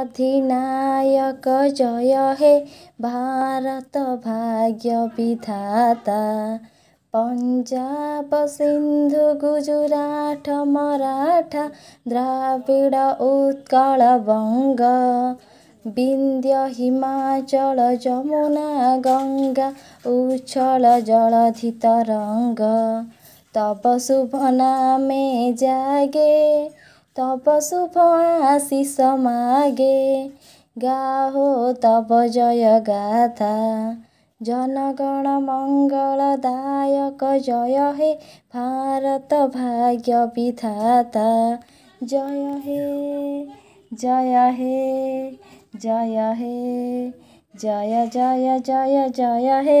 अधिनायक जय हे भारत भाग्य विधाता पन्जाब सिन्धु गुजरात मराठा द्राविड उत्कल बङ्ग विन्द्य हिमाचल जमुना गङ्गा उच्छल जलधि रङ्ग तब शुभ नामे जागे तप शुभ आशिष मागे गाहो तप जय गाथा जनगण मङ्ग जय हे भारत भाग्य विधाता जय हे जय हे जय हे जय जय जय जय हे